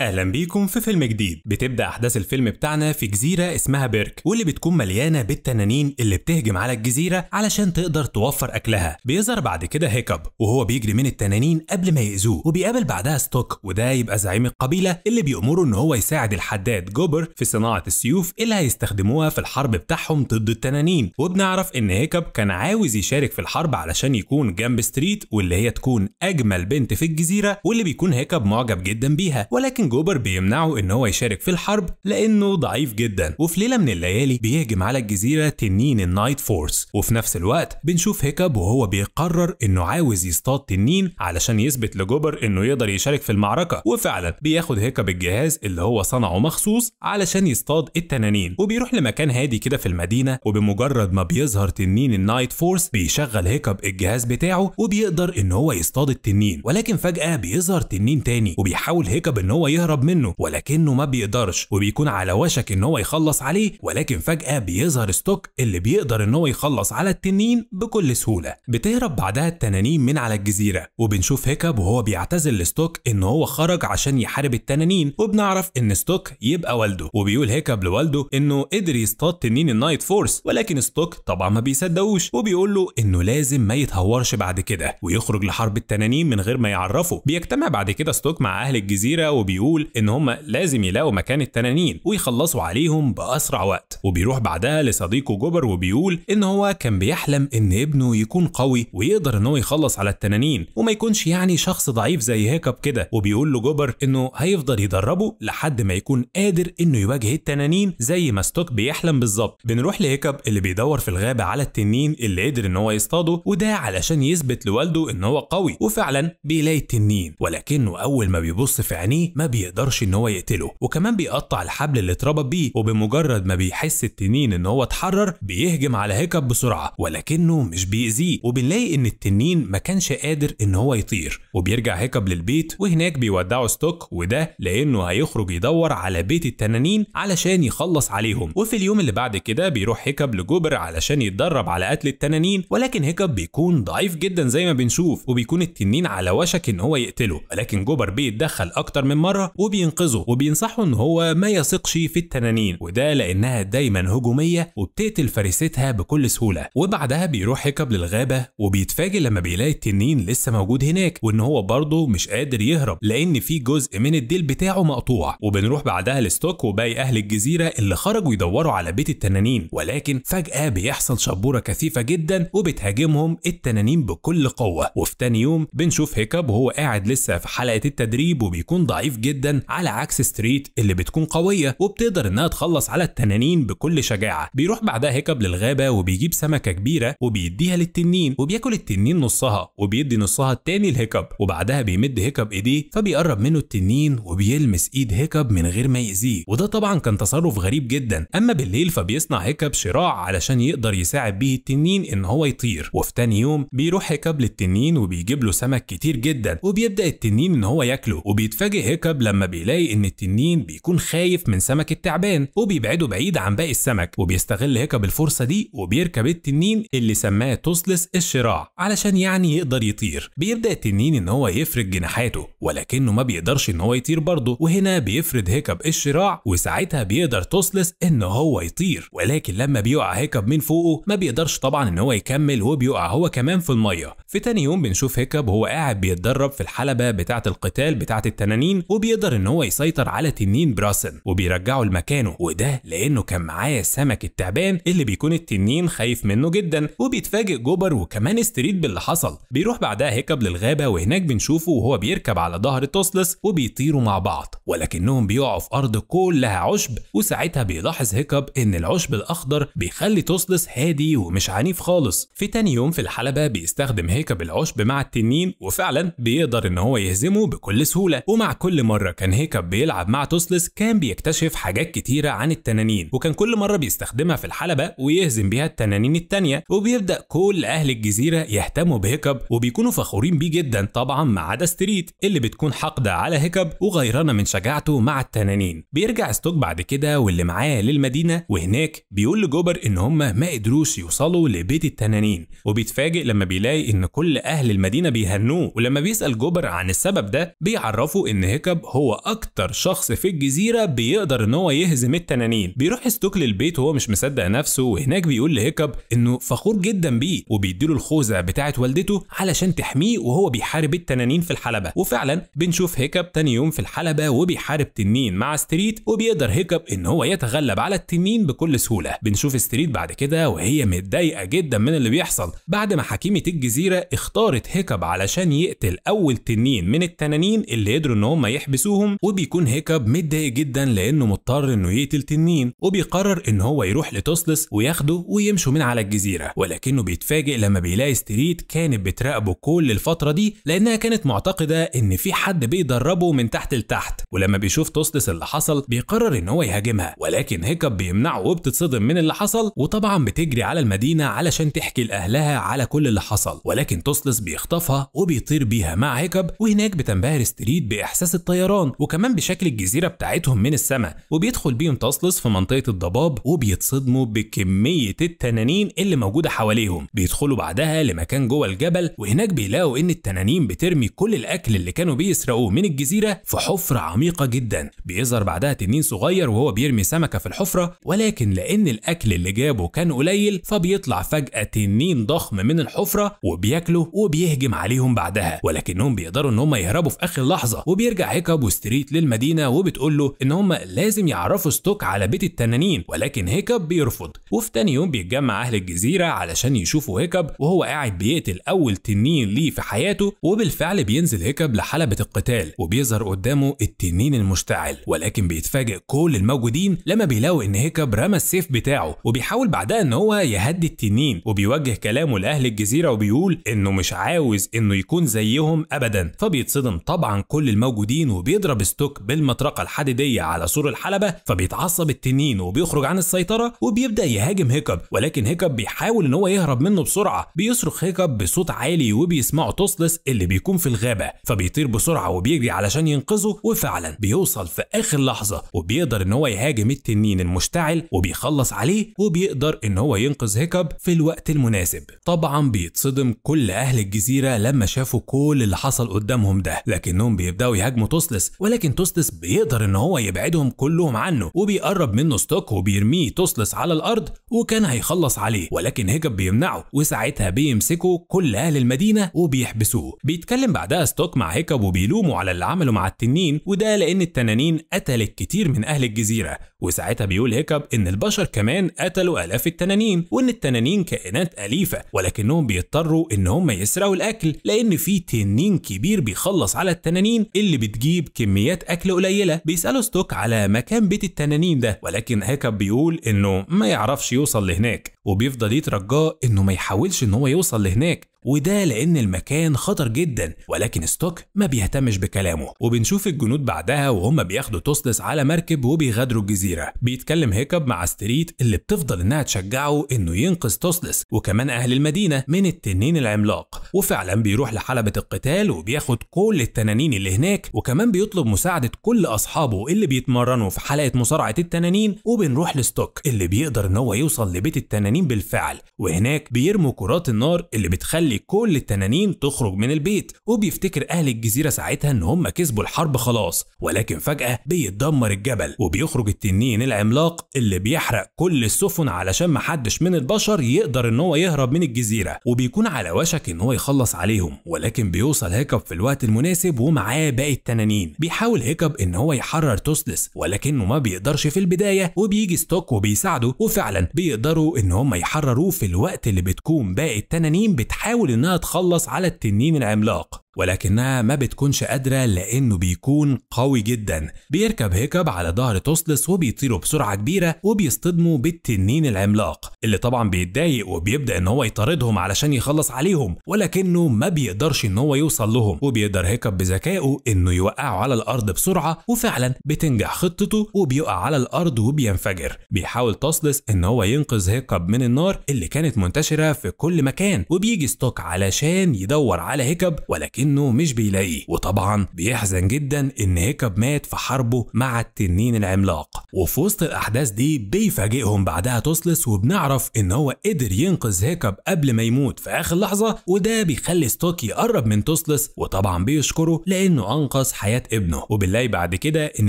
اهلا بيكم في فيلم جديد بتبدا احداث الفيلم بتاعنا في جزيره اسمها بيرك واللي بتكون مليانه بالتنانين اللي بتهجم على الجزيره علشان تقدر توفر اكلها بيظهر بعد كده هيكب وهو بيجري من التنانين قبل ما ياذوه وبيقابل بعدها ستوك وده يبقى زعيم القبيله اللي بيأمره ان هو يساعد الحداد جوبر في صناعه السيوف اللي هيستخدموها في الحرب بتاعهم ضد التنانين وبنعرف ان هيكب كان عاوز يشارك في الحرب علشان يكون جنب ستريت واللي هي تكون اجمل بنت في الجزيره واللي بيكون هيكب معجب جدا بيها ولكن لكن جوبر بيمنعه ان هو يشارك في الحرب لانه ضعيف جدا وفي ليله من الليالي بيهجم على الجزيره تنين النايت فورس وفي نفس الوقت بنشوف هيكاب وهو بيقرر انه عاوز يصطاد تنين علشان يثبت لجوبر انه يقدر يشارك في المعركه وفعلا بياخد هيكاب الجهاز اللي هو صنعه مخصوص علشان يصطاد التنانين وبيروح لمكان هادي كده في المدينه وبمجرد ما بيظهر تنين النايت فورس بيشغل هيكاب الجهاز بتاعه وبيقدر ان هو يصطاد التنين ولكن فجاه بيظهر تنين تاني وبيحاول هيكاب ان هو يهرب منه ولكنه ما بيقدرش وبيكون على وشك ان هو يخلص عليه ولكن فجأة بيظهر ستوك اللي بيقدر ان هو يخلص على التنين بكل سهولة بتهرب بعدها التنانين من على الجزيرة وبنشوف هيكاب وهو بيعتزل لستوك ان هو خرج عشان يحارب التنانين وبنعرف ان ستوك يبقى والده وبيقول هيكاب لوالده انه قدر يصطاد تنين النايت فورس ولكن ستوك طبعا ما بيصدقوش وبيقول له انه لازم ما يتهورش بعد كده ويخرج لحرب التنانين من غير ما يعرفه بيجتمع بعد كده ستوك مع اهل الجزيرة وبيقول بيقول ان هم لازم يلاقوا مكان التنانين ويخلصوا عليهم باسرع وقت وبيروح بعدها لصديقه جوبر وبيقول ان هو كان بيحلم ان ابنه يكون قوي ويقدر ان هو يخلص على التنانين وما يكونش يعني شخص ضعيف زي هيكب كده وبيقول له جوبر انه هيفضل يدربه لحد ما يكون قادر انه يواجه التنانين زي ما ستوك بيحلم بالظبط بنروح لهيكب اللي بيدور في الغابه على التنين اللي قدر ان هو يصطاده وده علشان يثبت لوالده ان هو قوي وفعلا بيلاقي التنين ولكنه اول ما بيبص في عينيه ما بيقدرش ان هو يقتله وكمان بيقطع الحبل اللي اتربط بيه وبمجرد ما بيحس التنين ان هو اتحرر بيهجم على هيكب بسرعه ولكنه مش بيأذيه وبنلاقي ان التنين ما كانش قادر ان هو يطير وبيرجع هيكب للبيت وهناك بيودعه ستوك وده لانه هيخرج يدور على بيت التنانين علشان يخلص عليهم وفي اليوم اللي بعد كده بيروح هيكب لجوبر علشان يتدرب على قتل التنانين ولكن هيكب بيكون ضعيف جدا زي ما بنشوف وبيكون التنين على وشك ان هو يقتله ولكن جوبر بيتدخل اكتر من مره وبينقذه وبينصحه إن هو ما يثقش في التنانين وده لأنها دايما هجومية وبتقتل فريستها بكل سهولة وبعدها بيروح هيكب للغابة وبيتفاجئ لما بيلاقي التنين لسه موجود هناك وإن هو برضه مش قادر يهرب لأن في جزء من الديل بتاعه مقطوع وبنروح بعدها لستوك وباقي أهل الجزيرة اللي خرجوا يدوروا على بيت التنانين ولكن فجأة بيحصل شبورة كثيفة جدا وبتهاجمهم التنانين بكل قوة وفي تاني يوم بنشوف هيكب وهو قاعد لسه في حلقة التدريب وبيكون ضعيف جدا جدا على عكس ستريت اللي بتكون قويه وبتقدر انها تخلص على التنانين بكل شجاعه بيروح بعدها هيكب للغابه وبيجيب سمكه كبيره وبيديها للتنين وبياكل التنين نصها وبيدي نصها التاني لهيكب وبعدها بيمد هيكب ايديه فبيقرب منه التنين وبيلمس ايد هيكب من غير ما يأذيه وده طبعا كان تصرف غريب جدا اما بالليل فبيصنع هيكب شراع علشان يقدر يساعد بيه التنين ان هو يطير وفي تاني يوم بيروح هيكب للتنين وبيجيب له سمك كتير جدا وبيبدا التنين ان هو ياكله وبيتفاجئ هيكب لما بيلاقي إن التنين بيكون خايف من سمك التعبان وبيبعده بعيد عن باقي السمك وبيستغل هيكب الفرصة دي وبيركب التنين اللي سماه توسلس الشراع علشان يعني يقدر يطير بيبدأ التنين إن هو يفرد جناحاته ولكنه ما بيقدرش إن هو يطير برضه وهنا بيفرد هيكب الشراع وساعتها بيقدر توسلس إن هو يطير ولكن لما بيقع هيكب من فوقه ما بيقدرش طبعا إن هو يكمل وبيقع هو كمان في المية في تاني يوم بنشوف هيكب هو قاعد بيتدرب في الحلبة بتاعة القتال بتاعة التنانين وبي بيقدر ان هو يسيطر على تنين براسن وبيرجعه لمكانه وده لانه كان معاه سمك التعبان اللي بيكون التنين خايف منه جدا وبيتفاجئ جوبر وكمان ستريت باللي حصل بيروح بعدها هيكب للغابه وهناك بنشوفه وهو بيركب على ظهر توسلس وبيطيروا مع بعض ولكنهم بيقعوا في ارض كلها عشب وساعتها بيلاحظ هيكب ان العشب الاخضر بيخلي توسلس هادي ومش عنيف خالص في تاني يوم في الحلبه بيستخدم هيكب العشب مع التنين وفعلا بيقدر ان هو يهزمه بكل سهوله ومع كل مره مرة كان هيكاب بيلعب مع توسلس كان بيكتشف حاجات كتيرة عن التنانين وكان كل مرة بيستخدمها في الحلبة ويهزم بيها التنانين التانية وبيبدأ كل أهل الجزيرة يهتموا بهيكاب وبيكونوا فخورين بيه جدا طبعا ما عدا ستريت اللي بتكون حاقدة على هيكاب وغيرانة من شجاعته مع التنانين بيرجع ستوك بعد كده واللي معاه للمدينة وهناك بيقول لجوبر إن هما ما قدروش يوصلوا لبيت التنانين وبيتفاجئ لما بيلاقي إن كل أهل المدينة بيهنوه ولما بيسأل جوبر عن السبب ده بيعرفه إن هيكاب هو اكتر شخص في الجزيره بيقدر ان هو يهزم التنانين بيروح ستوك للبيت وهو مش مصدق نفسه وهناك بيقول لهيكب انه فخور جدا بيه وبيديله الخوذه بتاعه والدته علشان تحميه وهو بيحارب التنانين في الحلبه وفعلا بنشوف هيكب تاني يوم في الحلبه وبيحارب تنين مع ستريت وبيقدر هيكب ان هو يتغلب على التنين بكل سهوله بنشوف ستريت بعد كده وهي متضايقه جدا من اللي بيحصل بعد ما حكيمه الجزيره اختارت هيكب علشان يقتل اول تنين من التنانين اللي قدروا ان هم يحبسوا بيحبسوهم وبيكون هيكب متضايق جدا لانه مضطر انه يقتل تنين وبيقرر ان هو يروح لتوسلس وياخده ويمشوا من على الجزيره ولكنه بيتفاجئ لما بيلاقي ستريت كانت بتراقبه كل الفتره دي لانها كانت معتقده ان في حد بيدربه من تحت لتحت ولما بيشوف توسلس اللي حصل بيقرر ان هو يهاجمها ولكن هيكب بيمنعه وبتتصدم من اللي حصل وطبعا بتجري على المدينه علشان تحكي لاهلها على كل اللي حصل ولكن توسلس بيخطفها وبيطير بيها مع هيكب وهناك بتنبهر ستريت باحساس الطيران الطيران وكمان بشكل الجزيرة بتاعتهم من السماء وبيدخل بيهم تاسلس في منطقة الضباب وبيتصدموا بكمية التنانين اللي موجودة حواليهم بيدخلوا بعدها لمكان جوه الجبل وهناك بيلاقوا ان التنانين بترمي كل الاكل اللي كانوا بيسرقوه من الجزيرة في حفرة عميقة جدا بيظهر بعدها تنين صغير وهو بيرمي سمكة في الحفرة ولكن لان الاكل اللي جابه كان قليل فبيطلع فجأة تنين ضخم من الحفرة وبياكله وبيهجم عليهم بعدها ولكنهم بيقدروا ان هم يهربوا في اخر لحظة وبيرجع هيكا ابو ستريت للمدينه وبتقول له ان هم لازم يعرفوا ستوك على بيت التنانين ولكن هيكب بيرفض وفي تاني يوم بيتجمع اهل الجزيره علشان يشوفوا هيكب وهو قاعد بيقتل اول تنين ليه في حياته وبالفعل بينزل هيكب لحلبه القتال وبيظهر قدامه التنين المشتعل ولكن بيتفاجئ كل الموجودين لما بيلاقوا ان هيكب رمى السيف بتاعه وبيحاول بعدها ان هو يهدي التنين وبيوجه كلامه لاهل الجزيره وبيقول انه مش عاوز انه يكون زيهم ابدا فبيتصدم طبعا كل الموجودين وبيضرب ستوك بالمطرقة الحديدية على سور الحلبة فبيتعصب التنين وبيخرج عن السيطرة وبيبدأ يهاجم هيكب ولكن هيكب بيحاول إن هو يهرب منه بسرعة بيصرخ هيكب بصوت عالي وبيسمعه توسلس اللي بيكون في الغابة فبيطير بسرعة وبيجري علشان ينقذه وفعلا بيوصل في آخر لحظة وبيقدر إن هو يهاجم التنين المشتعل وبيخلص عليه وبيقدر إن هو ينقذ هيكب في الوقت المناسب طبعا بيتصدم كل أهل الجزيرة لما شافوا كل اللي حصل قدامهم ده لكنهم بيبدأوا يهاجموا توسلس توستلس ولكن توستلس بيقدر ان هو يبعدهم كلهم عنه وبيقرب منه ستوك وبيرميه توستلس على الارض وكان هيخلص عليه ولكن هيكب بيمنعه وساعتها بيمسكوا كل اهل المدينه وبيحبسوه بيتكلم بعدها ستوك مع هيكب وبيلومه على اللي عمله مع التنين وده لان التنانين قتلت كتير من اهل الجزيره وساعتها بيقول هيكب ان البشر كمان قتلوا الاف التنانين وان التنانين كائنات اليفه ولكنهم بيضطروا ان هم يسرقوا الاكل لان في تنين كبير بيخلص على التنانين اللي بتجيب يجيب كميات اكل قليله بيسالوا ستوك على مكان بيت التنانين ده ولكن هيكب بيقول انه ما يعرفش يوصل لهناك وبيفضل يترجاه انه ما يحاولش ان هو يوصل لهناك وده لان المكان خطر جدا ولكن ستوك ما بيهتمش بكلامه وبنشوف الجنود بعدها وهم بياخدوا توسلس على مركب وبيغادروا الجزيره بيتكلم هيكب مع ستريت اللي بتفضل انها تشجعه انه ينقذ توسلس وكمان اهل المدينه من التنين العملاق وفعلا بيروح لحلبه القتال وبياخد كل التنانين اللي هناك وكمان بيطلب مساعده كل اصحابه اللي بيتمرنوا في حلقه مصارعه التنانين وبنروح لستوك اللي بيقدر ان هو يوصل لبيت التنانين التنانين بالفعل وهناك بيرموا كرات النار اللي بتخلي كل التنانين تخرج من البيت وبيفتكر أهل الجزيرة ساعتها إن هم كسبوا الحرب خلاص ولكن فجأة بيتدمر الجبل وبيخرج التنين العملاق اللي بيحرق كل السفن علشان محدش من البشر يقدر إن هو يهرب من الجزيرة وبيكون على وشك إن هو يخلص عليهم ولكن بيوصل هيكب في الوقت المناسب ومعاه باقي التنانين بيحاول هيكب إن هو يحرر توسلس ولكنه ما بيقدرش في البداية وبيجي ستوك وبيساعده وفعلا بيقدروا إن هم هم يحرروه في الوقت اللي بتكون باقي التنانين بتحاول انها تخلص على التنين العملاق ولكنها ما بتكونش قادرة لأنه بيكون قوي جدا بيركب هيكب على ظهر توسلس وبيطيروا بسرعة كبيرة وبيصطدموا بالتنين العملاق اللي طبعا بيتضايق وبيبدأ إن هو يطاردهم علشان يخلص عليهم ولكنه ما بيقدرش إن هو يوصل لهم وبيقدر هيكب بذكائه إنه يوقعه على الأرض بسرعة وفعلا بتنجح خطته وبيقع على الأرض وبينفجر بيحاول توسلس إن هو ينقذ هيكب من النار اللي كانت منتشرة في كل مكان وبيجي ستوك علشان يدور على هيكب ولكن إنه مش بيلاقيه وطبعا بيحزن جدا إن هيكب مات في حربه مع التنين العملاق وفي وسط الأحداث دي بيفاجئهم بعدها توسلس وبنعرف إن هو قدر ينقذ هيكب قبل ما يموت في آخر لحظة وده بيخلي ستوك يقرب من توسلس وطبعا بيشكره لأنه أنقذ حياة ابنه وبنلاقي بعد كده إن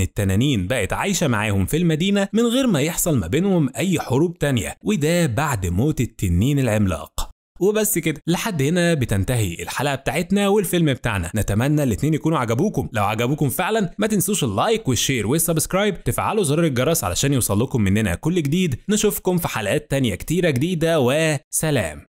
التنانين بقت عايشة معاهم في المدينة من غير ما يحصل ما بينهم أي حروب تانية وده بعد موت التنين العملاق وبس كده لحد هنا بتنتهي الحلقه بتاعتنا والفيلم بتاعنا نتمنى الاثنين يكونوا عجبوكم لو عجبوكم فعلا ما تنسوش اللايك والشير والسبسكرايب تفعلوا زرار الجرس علشان يوصل لكم مننا كل جديد نشوفكم في حلقات تانية كتيرة جديدة وسلام